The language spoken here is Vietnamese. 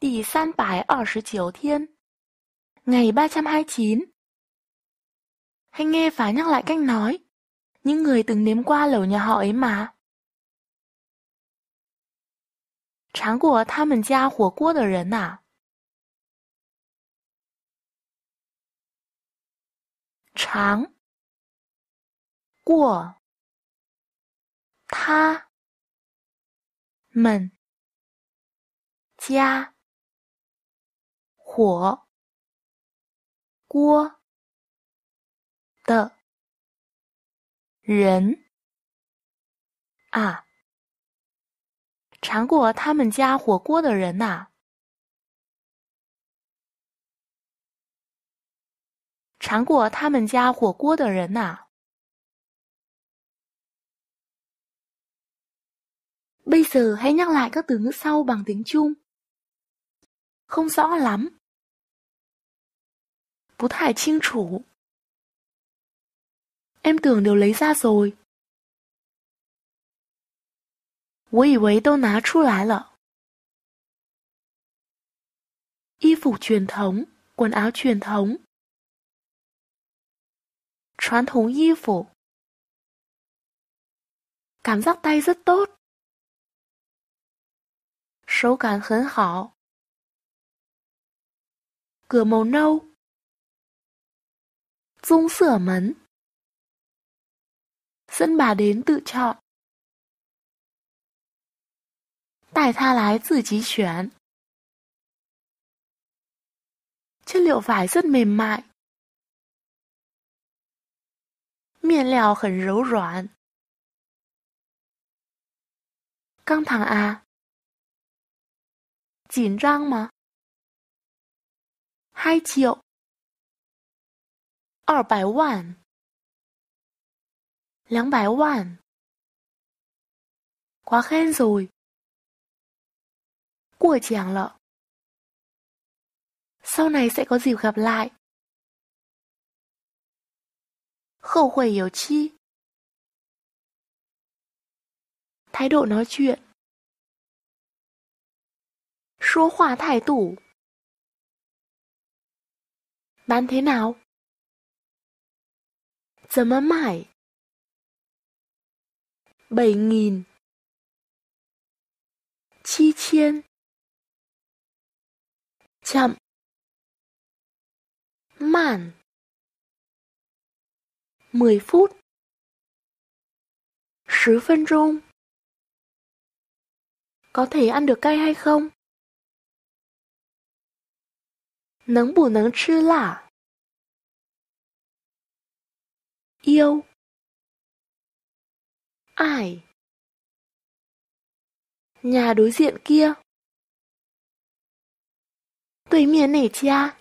第三百二十九 thiên Ngày 329 Hay nghe phải nhắc lại cách nói Những người từng nếm qua lẩu nhà họ ấy mà 尝过他们家火锅的人呐、啊，尝过他们家火锅的人啊，尝过他们家火锅的人呐，尝过他们家火锅的人呐。Bây giờ hãy nhắc lại các từ ngữ sau bằng tiếng Trung. Không rõ lắm. 不太清楚。Em tưởng đều lấy ra rồi. 我以为都拿出来了。衣服 truyền thống, quần áo truyền thống. 传统衣服 Cảm giác tay rất tốt. 手感很好。Cửa màu nâu Dung sửa mấn dân bà đến tự chọn Tài tha lái tự trí chuyển Chất liệu vải rất mềm mại Miền lèo khẩn 柔软 Căng thẳng à? Chỉn răng mà? Hai triệu 二百万，两百万，quá khen rồi, của chàng lợ. Sau này sẽ có dịp gặp lại. Khẩu huẩy yếu chi. Thái độ nói chuyện. Số hòa thái tủ. Bán thế nào? 怎么卖？bảy nghìn Chi chiên Chậm Màn mười phút Sứ phân trung Có thể ăn được cay hay không? Nấng bù nấng chứ lạ yêu ải nhà đối diện kia 对面那家